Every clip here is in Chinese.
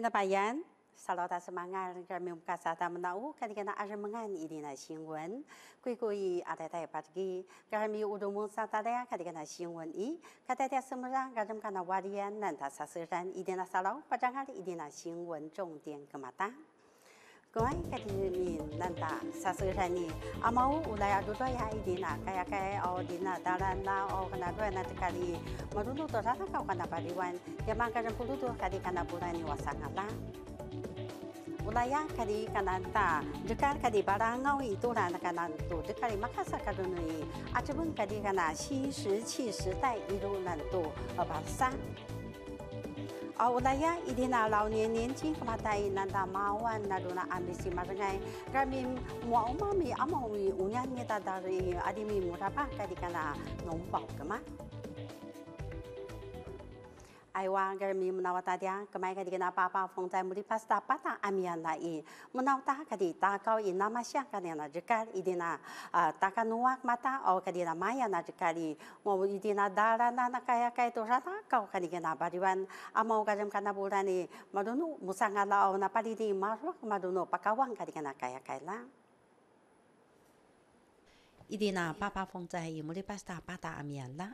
Ina Bayan, salawat sa mga ramen kasata manau, kani kana ay mangan ini na sinwen. Kuy kuy atay tay patgi, ramen udumon sa tay kani kana sinwen i, kada tay sa mga ramen kana warian nanta sa sasiran ini na salaw, pagjangal ini na sinwen, 重点 kamatang kemarin kita ni nanti sahaja ni, amau ulai adu dua yang ini nak kaya kaya awal ini nak dalam na awal kena dua nanti kali, malu tu terasa kau kena pariwan, ya makan yang malu tu kali kena bulan ni wasang kali kena ta, jika kali barang awal itu lah nak kena jika kali makan sahaja ni, aje kali kena sih sih sih itu nanti, apa sah? awdaya idina launi nin chi matai nanda mawa naruna ambisi marngai kami muama mi amawi unya ngeta dari adimi murapa kadikana nombau kama aiwa gar mi munawa ta dia kamai ka digna pa pa fong tai muri pasta pata amia na i munaw ta ka di ta kau i nama sia ka na i ta ka nuak mata o ka dina maya na jikari mo i dina dara na na kaya to kau ka digna bariwan amau ka jam kana burani madunu musanga la au na pali di pakawang ka digna kaya kai la Irina papa fongza i muli pasta pata amiala,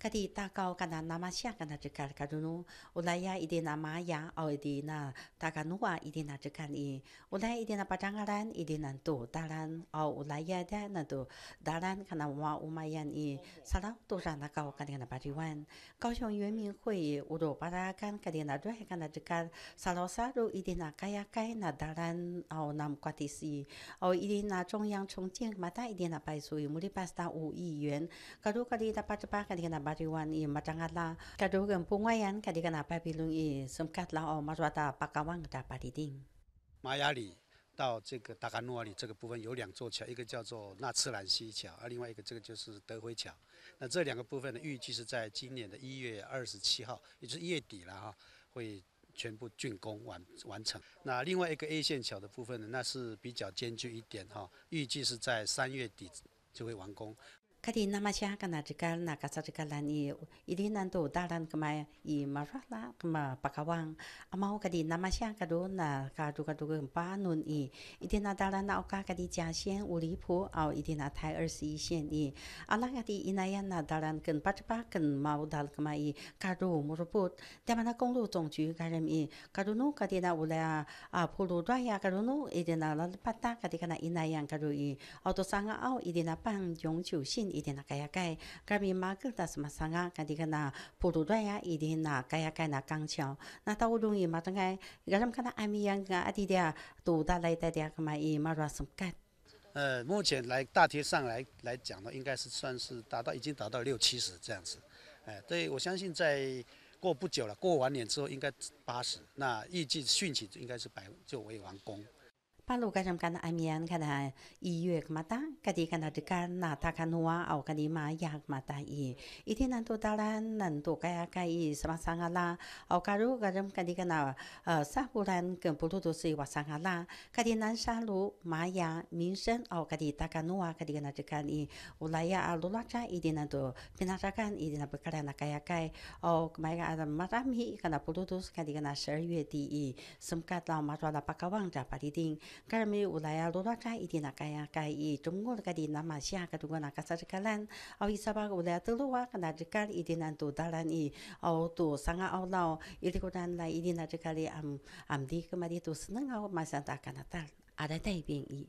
kati takau kana namasia kana jekar karunu, ulaya Irina maya au Irina takanua Irina jekan i, ulaya Irina pajangaran Irina tu daran au ulaya da nantu dalan kana wa umayan i, sarau tu rana kau kana kana kau xiong yuan min hui uru parakan kati na duhe kana jekar sarau saru Irina kaya kai na daran au nam kwatisi, au Irina zongyang chongjiang mata Irina pai sui 有木地板五亿元，很多个地在巴中巴，个地在那巴里湾里，马江港啦，很多个蒲公英，个地在那巴里隆里，生怕啦哦，马抓到八嘎湾个那巴里顶。马亚里到这个达卡诺阿里这个部分有两座桥，一个叫做纳次兰西桥，啊，另外一个这个就是德辉桥。那这两个部分呢，预计是在今年的一月二十七号，也就是月底了哈，会全部竣工完完成。那另外一个 A 线桥的部分呢，那是比较艰巨一点哈，预计是在三月底。就会完工。Kati nama chia kana jika na kasa jika lani ili nanto dalan kama i marala kama pakawang amau kati nama chia kado na kado kado ba nun i ili na dalan na oka kati jia xian wu li pu au ili na tai er si xian i ala kati yan na dalan kan pa pa mau dal kama i kado muruput tema na konglu zong ju i kado nu kati na ula a pulu raya kado nu ili na lalpata kati kana inaya kado i sang sanga au ili na pang jong ju xin 一定那高压盖，盖命马格达什么山啊，阿弟个那普渡段呀，一定那高压盖那钢桥，那到乌东伊嘛中个，阿什看到阿米扬个阿弟弟啊，都达来阿弟阿个嘛伊马罗什盖。呃，目前来大体上来来讲呢，应该是算是达到，已经达到六七十这样子。哎，所以我相信在过不久了，过完年之后应该八十。那预计汛期应该是百就可完工。巴鲁噶什噶那阿米安噶那一月嘛哒，噶滴噶那只噶那他噶努啊，奥噶滴嘛呀嘛哒伊，一天难度达啦，难度噶呀噶伊什么桑噶啦，奥噶如噶什噶滴噶那呃萨布兰跟布鲁都是瓦桑噶啦，噶滴南沙鲁玛雅民生奥噶滴达噶努啊，噶滴噶那只噶伊乌拉呀阿鲁拉扎一天难度，平常扎干一天那不噶啦那噶呀该奥买个阿的马扎米噶那布鲁都是噶滴噶那十二月第一，什么噶到马抓拉巴噶旺扎巴滴丁。人日我来呀，罗庄区一点哪间呀？介一中国的咖哩那么些个，中国那家啥子客人？哦伊说吧，我来走路啊，跟那只咖哩一点难度大哩？阿我做啥个阿那？伊哩个哪来一点 a 只咖哩？俺俺 n 个妈哩做生呢？阿我马上打个那打，阿个大一点伊。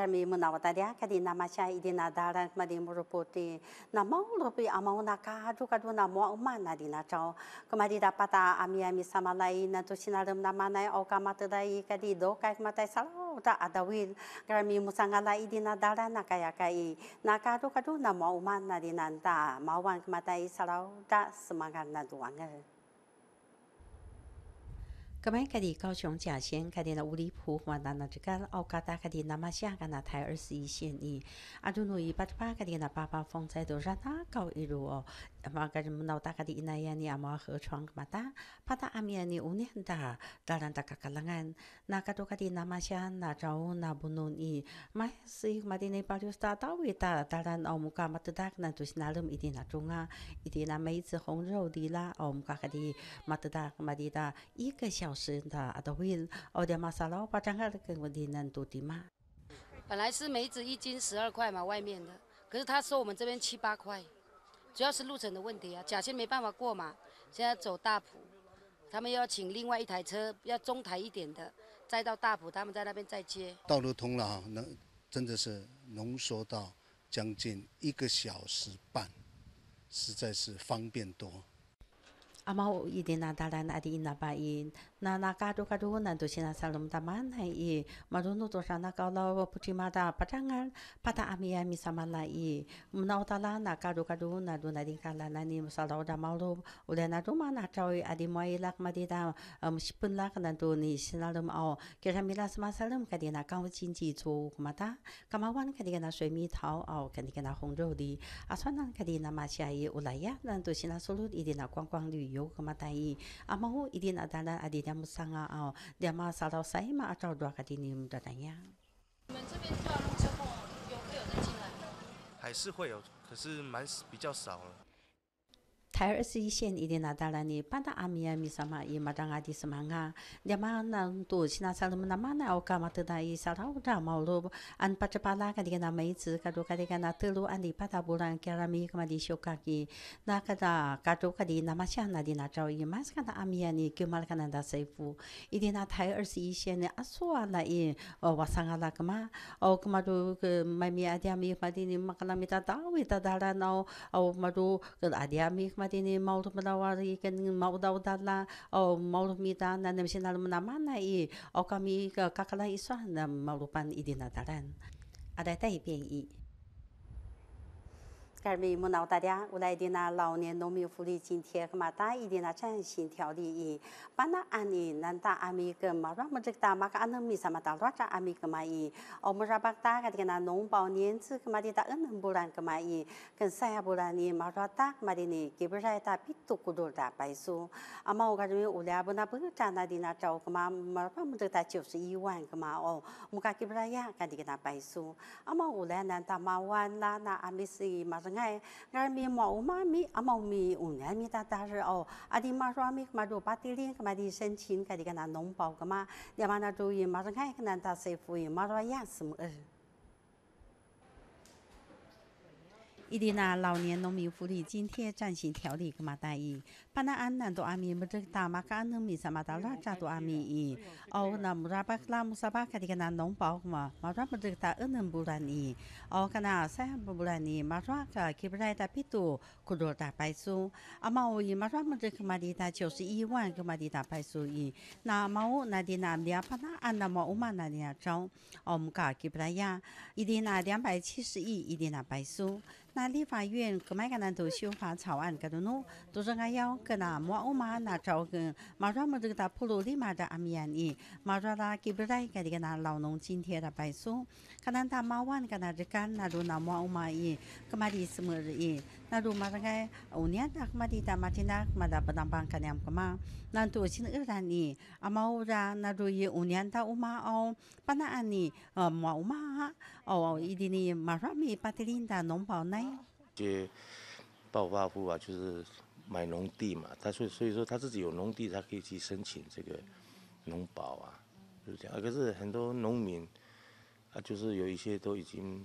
kami menawatanya kadi nama saya ide nadaran madi murupoti nama urupi ama unaka kadu du nama uma nadi nacau kemari dapat ah, ami ami sama lain nato sinarum nama nai oka mata kadi do kai mata salau ta ada wil kami musangala ide nadaran nakaya kai naka juga du nama uma nadi nanta mawang mata salauda ta semangat 格麦，克的高雄嘉义，克的那乌里埔，嘛达那就讲奥卡达克的南麻线，克那台二十一线哩。阿祖努伊巴扎巴克的那巴巴丰在多山那高一路哦，嘛克什木老大家的伊那亚尼阿毛河床，格嘛达帕达阿米亚尼乌尼达达兰达卡卡兰安，那克多克的南麻线，那招乌那布农哩。嘛是伊木阿的那巴罗斯大道，维达达兰奥姆瓜马特达克那都是纳鲁伊的那种啊，伊的那梅子红肉的啦，奥姆瓜克的马特达马提达一个小。老师他都会，我爹妈说了，把张开给我爹难读的嘛。本来是梅子一斤十二块嘛，外面的，可是他说我们这边七八块，主要是路程的问题啊。甲线没办法过嘛，现在走大埔，他们要请另外一台车，要中台一点的，再到大埔，他们在那边再接。道路通了啊，能真的是浓缩到将近一个小时半，实在是方便多。阿妈我一点拿大来拿的拿把音。那那嘎嘟嘎嘟，南都西那萨隆达玛那伊，马鲁努多沙那高老布提马达巴扎尔，巴达阿米阿米萨玛那伊，姆那乌达拉那嘎嘟嘎嘟，那都那丁卡拉那尼姆萨老达毛鲁，乌来那都嘛那朝伊阿迪莫伊拉马迪达，姆西本拉那都尼西那隆奥，吉拉米拉斯马萨隆卡迪那高经济做古马达，卡马湾卡迪那水蜜桃奥卡迪那红肉的，阿川那卡迪那马西伊乌来呀，那都西那苏鲁伊迪那观光旅游古马达伊，阿毛伊迪那达那阿迪。两木上啊哦，点木沙到西嘛，阿朝热卡丁林在等呀。们这边有进来？还是会有，可是蛮比较少了。台二十一线一定拿到了你，半大阿米阿米什么也马张阿迪什么啊，你妈那多去那啥路那妈那我干嘛得那一啥路干嘛路，俺把这把那个的那妹子，噶多噶的那走路俺的把他不让给俺米个嘛的修改的，那个的噶多噶的那么想那的那招一，马是看那阿米阿尼给马个那那师傅，一定那台二十一线的阿苏啊那一哦我上阿那个嘛，哦个嘛都个买米阿迪阿米嘛的你嘛个那米达达维达达啦那哦嘛都个阿迪阿米嘛。今天毛不到啊，一个毛豆豆啦，哦，毛都没啦，那你们是拿那么那的？哦，我们这个刚刚一算，那毛都班一点的当然，阿达带一遍。格们木老大点，我来的那老年农民福利津贴，和嘛大一点那振兴条例一，把那阿米那大阿米跟嘛，个大妈嘛阿能没什么打多少阿米个嘛伊，哦木只打个滴那农保年资，格嘛滴打恩恩不然个嘛伊，跟啥不然呢？木只打嘛滴呢，基本上它比度古多打白数，阿毛个种有乌来不那不赚那滴那招，格嘛这个打九十一万个嘛哦，木家基本上个滴那白数，阿毛乌来那大毛万啦那阿米四，木只。哎，俺们有妈咪，阿毛咪，女儿咪，哒是哦，阿弟妈阿咪，去嘛做八十年，嘛做申请，去嘛给那农保，噶嘛，你帮那注意，马上看，给那打谁富裕，马说什么？呃，伊滴那老年农民福利津贴暂行条例，噶嘛待遇。pana annan do ami mudrik ta maka anung mi sama ta la cha do ami i au nam ra bak la musaba ka diga nan nong pau ma ma ra mudrik ta anung bulan i au kana sa bulan i ma ra ka kibrai ta pitu ku do ta pai su ama o i ma ra mudrik ma di ta 91万个嘛 di ta pai su i na ma o na di na dia pana anna ma o ma na dia chao au mu ka kibrai ya i di na 270亿一定拿白书。那立法院格麦甘南都修法草案，格努努都是俺要。กันนะว่าอุมาหน้าเจ้ากันมาเรามาดูตาพูดได้มาจากอเมริกันมาเราตาก็บได้กันกันนะเราหนุ่มจินเทียร์ไปสู้ขณะตามาวันกันนะจะกันนะดูน่ะว่าอุมาอีก็มาดีเสมออีนาดูมาตั้งแตอุเนียนักมาดีตามาที่นักมาดับดับบังกันยังก็มานั่นตัวชิ้นอื่นอันนี้อามาอุรานาดูยี่อุเนียตาอุมาเอาปัญหาอันนี้เอ่อว่าอุมาเอาอีดีนี้มาเรามีปฏิริน้ตาหนุ่มเบาไหนเก็บเบาว่าผู้ว่าคือ买农地嘛，他所以所以说他自己有农地，他可以去申请这个农保啊，就这样啊。可是很多农民啊，就是有一些都已经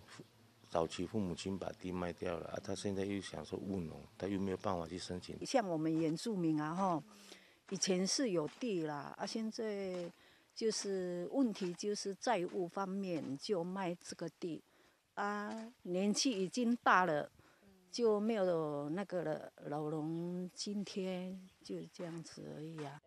早期父母亲把地卖掉了啊，他现在又想说务农，他又没有办法去申请。像我们原住民啊，哈，以前是有地啦，啊，现在就是问题就是债务方面就卖这个地，啊，年纪已经大了。就没有那个了，老农今天就这样子而已啊。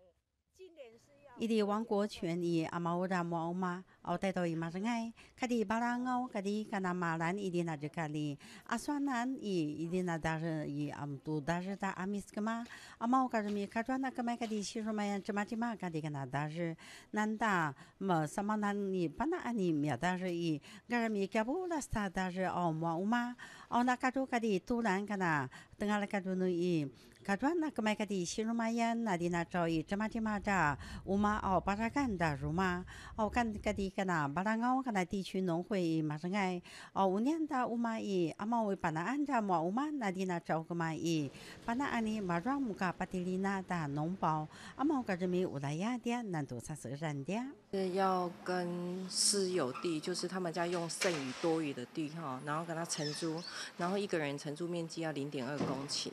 伊的王国权伊阿毛咱姆奥嘛，奥带到伊马上爱，卡的巴拉奥卡的卡那马兰伊的那就卡哩，阿双兰伊伊的那当时伊阿姆杜当时在阿米斯格嘛，阿毛卡着咪卡抓那个麦卡的西索麦呀芝麻芝麻卡的卡那当时，南道么萨么难尼巴那阿尼咩？当时伊卡着咪卡布拉萨，当时奥姆奥嘛，奥那卡着卡的杜兰卡那等阿拉卡着弄伊。喀砖那个买个地，新茹妈也那地那招伊芝麻芝麻扎，乌玛哦，巴扎干的如妈？哦，跟个地个那巴拉奥个那地区农会马上哎哦，五年哒乌玛伊阿毛会巴纳安家嘛？乌玛那地那招个马伊巴纳安尼马砖木嘎巴地里那哒农包？阿毛个人民乌拉雅点难度啥个人点？是要跟私有地，就是他们家用剩余多余的地哈，然后跟他承租，然后一个人承租面积要零点二公顷。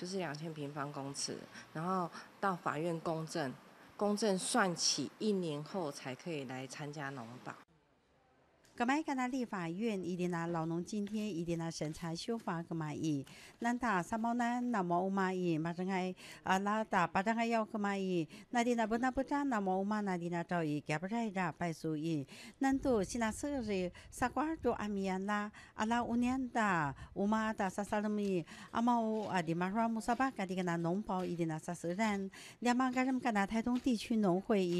就是两千平方公尺，然后到法院公证，公证算起一年后才可以来参加农保。格麦格那立法院伊滴那老农今天伊滴那生产修法格满意，南打三毛南那么乌满伊，马上开啊拉大，巴上开要格满意，那滴那不那不争那么乌满意，那滴那注意，记不记着拜注意。南都西那四日，三瓜就阿米阿那，阿拉乌年的唔满意，阿毛阿滴马说木适巴阿滴格那农保伊滴那啥事人，两忙格什么格那台东地区农会伊。